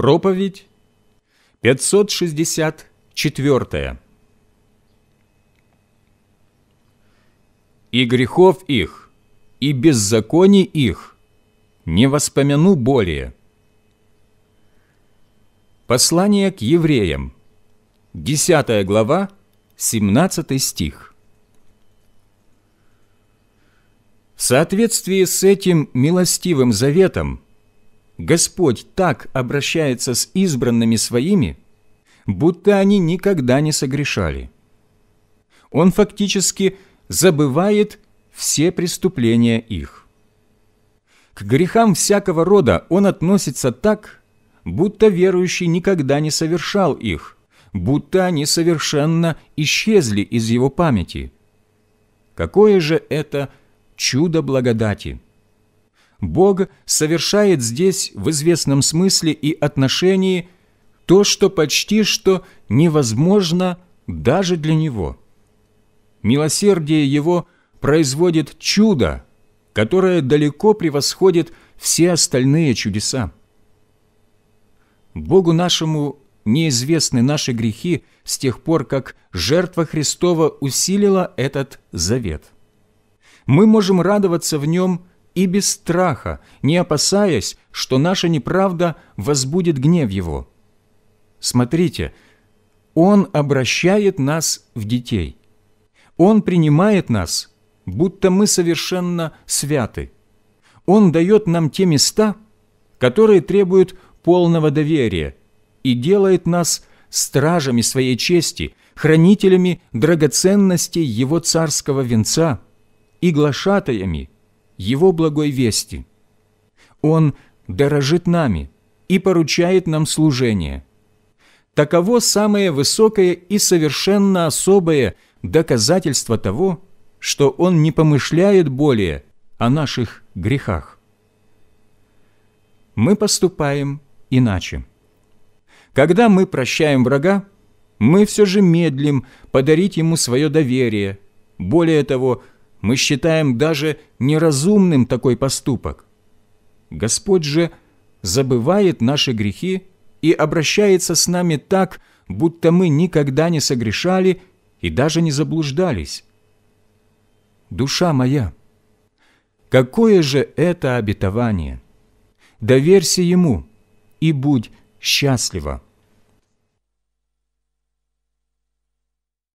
Проповедь 564. «И грехов их, и беззаконий их не воспомяну более». Послание к евреям, 10 глава, 17 стих. В соответствии с этим милостивым заветом Господь так обращается с избранными своими, будто они никогда не согрешали. Он фактически забывает все преступления их. К грехам всякого рода он относится так, будто верующий никогда не совершал их, будто они совершенно исчезли из его памяти. Какое же это чудо благодати! Бог совершает здесь в известном смысле и отношении то, что почти что невозможно даже для Него. Милосердие Его производит чудо, которое далеко превосходит все остальные чудеса. Богу нашему неизвестны наши грехи с тех пор, как жертва Христова усилила этот завет. Мы можем радоваться в нем и без страха, не опасаясь, что наша неправда возбудит гнев Его. Смотрите, Он обращает нас в детей. Он принимает нас, будто мы совершенно святы. Он дает нам те места, которые требуют полного доверия, и делает нас стражами своей чести, хранителями драгоценностей Его царского венца и глашатаями его благой вести. Он дорожит нами и поручает нам служение. Таково самое высокое и совершенно особое доказательство того, что Он не помышляет более о наших грехах. Мы поступаем иначе. Когда мы прощаем врага, мы все же медлим подарить ему свое доверие, более того – мы считаем даже неразумным такой поступок. Господь же забывает наши грехи и обращается с нами так, будто мы никогда не согрешали и даже не заблуждались. Душа моя, какое же это обетование! Доверься Ему и будь счастлива!